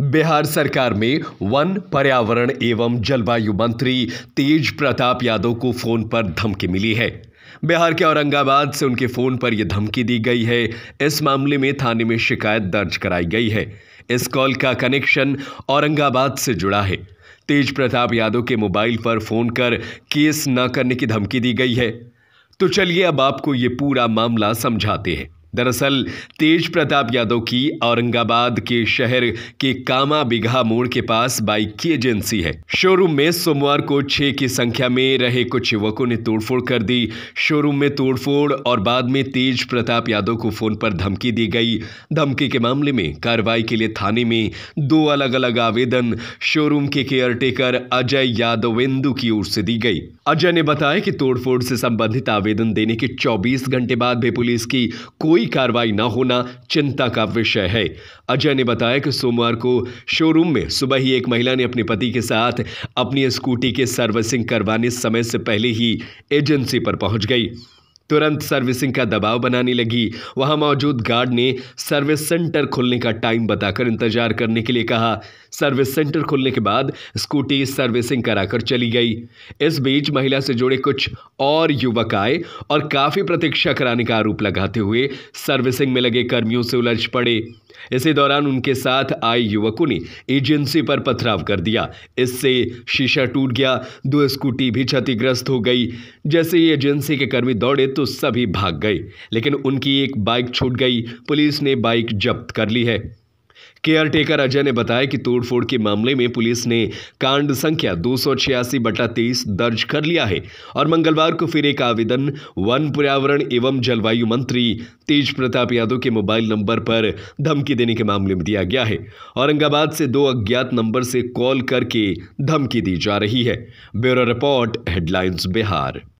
बिहार सरकार में वन पर्यावरण एवं जलवायु मंत्री तेज प्रताप यादव को फोन पर धमकी मिली है बिहार के औरंगाबाद से उनके फोन पर यह धमकी दी गई है इस मामले में थाने में शिकायत दर्ज कराई गई है इस कॉल का कनेक्शन औरंगाबाद से जुड़ा है तेज प्रताप यादव के मोबाइल पर फोन कर केस न करने की धमकी दी गई है तो चलिए अब आपको ये पूरा मामला समझाते हैं दरअसल तेज प्रताप यादव की औरंगाबाद के शहर के कामा बिघा मोड़ के पास बाइक की एजेंसी है शोरूम में सोमवार को छह की संख्या में रहे कुछ युवकों ने तोड़फोड़ कर दी शोरूम में तोड़फोड़ और बाद में तेज प्रताप यादव को फोन पर धमकी दी गई धमकी के मामले में कार्रवाई के लिए थाने में दो अलग अलग आवेदन शोरूम के केयरटेकर अजय यादवेंदु की ओर से दी गई अजय ने बताया कि तोड़फोड़ से संबंधित आवेदन देने के 24 घंटे बाद भी पुलिस की कोई कार्रवाई न होना चिंता का विषय है अजय ने बताया कि सोमवार को शोरूम में सुबह ही एक महिला ने अपने पति के साथ अपनी स्कूटी के सर्विसिंग करवाने समय से पहले ही एजेंसी पर पहुंच गई तुरंत सर्विसिंग का दबाव बनाने लगी वहां मौजूद गार्ड ने सर्विस सेंटर खुलने का टाइम बताकर इंतजार करने के लिए कहा सर्विस सेंटर खुलने के बाद स्कूटी सर्विसिंग कराकर चली गई इस बीच महिला से जुड़े कुछ और युवक आए और काफ़ी प्रतीक्षा कराने का आरोप लगाते हुए सर्विसिंग में लगे कर्मियों से उलझ पड़े इसी दौरान उनके साथ आए युवकों ने एजेंसी पर पथराव कर दिया इससे शीशा टूट गया दो स्कूटी भी क्षतिग्रस्त हो गई जैसे ही एजेंसी के कर्मी दौड़े तो सभी भाग गए लेकिन उनकी एक बाइक छूट गई पुलिस ने बाइक जब्त कर ली है केयरटेकर अजय ने बताया कि तोड़फोड़ के मामले में पुलिस ने कांड संख्या दो सौ छियासी बटा तेईस दर्ज कर लिया है और मंगलवार को फिर एक आवेदन वन पर्यावरण एवं जलवायु मंत्री तेज प्रताप यादव के मोबाइल नंबर पर धमकी देने के मामले में दिया गया है औरंगाबाद से दो अज्ञात नंबर से कॉल करके धमकी दी जा रही है ब्यूरो रिपोर्ट हेडलाइंस बिहार